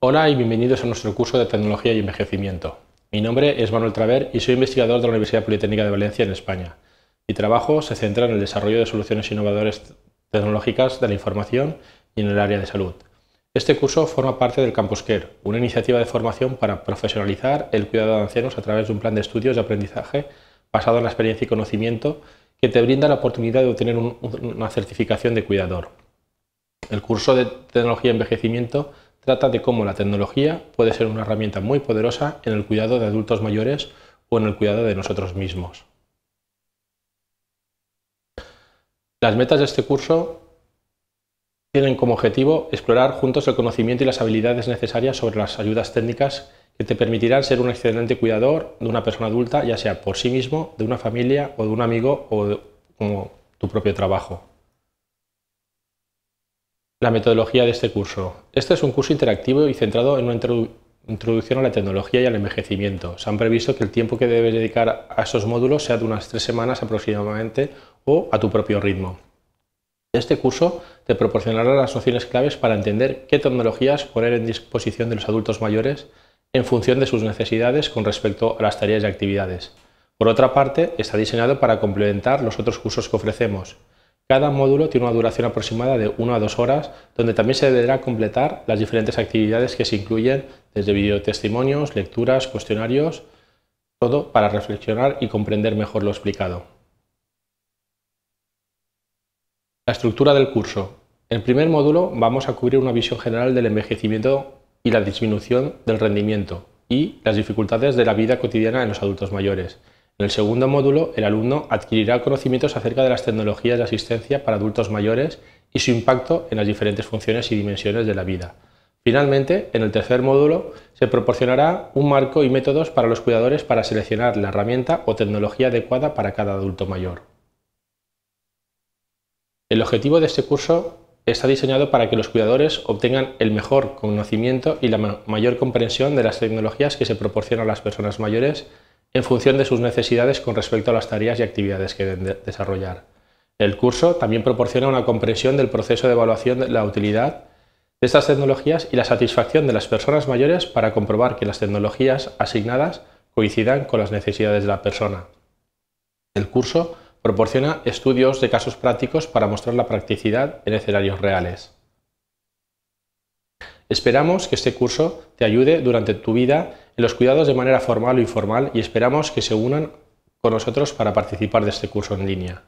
Hola y bienvenidos a nuestro curso de Tecnología y Envejecimiento. Mi nombre es Manuel Traver y soy investigador de la Universidad Politécnica de Valencia en España. Mi trabajo se centra en el desarrollo de soluciones innovadoras tecnológicas de la información y en el área de salud. Este curso forma parte del Campus Care, una iniciativa de formación para profesionalizar el cuidado de ancianos a través de un plan de estudios de aprendizaje basado en la experiencia y conocimiento que te brinda la oportunidad de obtener una certificación de cuidador. El curso de tecnología y envejecimiento trata de cómo la tecnología puede ser una herramienta muy poderosa en el cuidado de adultos mayores o en el cuidado de nosotros mismos. Las metas de este curso tienen como objetivo explorar juntos el conocimiento y las habilidades necesarias sobre las ayudas técnicas que te permitirán ser un excelente cuidador de una persona adulta, ya sea por sí mismo, de una familia o de un amigo o de, como tu propio trabajo. La metodología de este curso. Este es un curso interactivo y centrado en una introducción a la tecnología y al envejecimiento. Se han previsto que el tiempo que debes dedicar a esos módulos sea de unas tres semanas aproximadamente o a tu propio ritmo. Este curso te proporcionará las nociones claves para entender qué tecnologías poner en disposición de los adultos mayores en función de sus necesidades con respecto a las tareas y actividades. Por otra parte, está diseñado para complementar los otros cursos que ofrecemos. Cada módulo tiene una duración aproximada de 1 a 2 horas, donde también se deberá completar las diferentes actividades que se incluyen, desde videotestimonios, lecturas, cuestionarios, todo para reflexionar y comprender mejor lo explicado. La estructura del curso. En el primer módulo vamos a cubrir una visión general del envejecimiento y la disminución del rendimiento y las dificultades de la vida cotidiana en los adultos mayores. En el segundo módulo, el alumno adquirirá conocimientos acerca de las tecnologías de asistencia para adultos mayores y su impacto en las diferentes funciones y dimensiones de la vida. Finalmente, en el tercer módulo, se proporcionará un marco y métodos para los cuidadores para seleccionar la herramienta o tecnología adecuada para cada adulto mayor. El objetivo de este curso está diseñado para que los cuidadores obtengan el mejor conocimiento y la mayor comprensión de las tecnologías que se proporcionan a las personas mayores en función de sus necesidades con respecto a las tareas y actividades que deben desarrollar. El curso también proporciona una comprensión del proceso de evaluación de la utilidad de estas tecnologías y la satisfacción de las personas mayores para comprobar que las tecnologías asignadas coincidan con las necesidades de la persona. El curso proporciona estudios de casos prácticos para mostrar la practicidad en escenarios reales. Esperamos que este curso te ayude durante tu vida en los cuidados de manera formal o informal y esperamos que se unan con nosotros para participar de este curso en línea.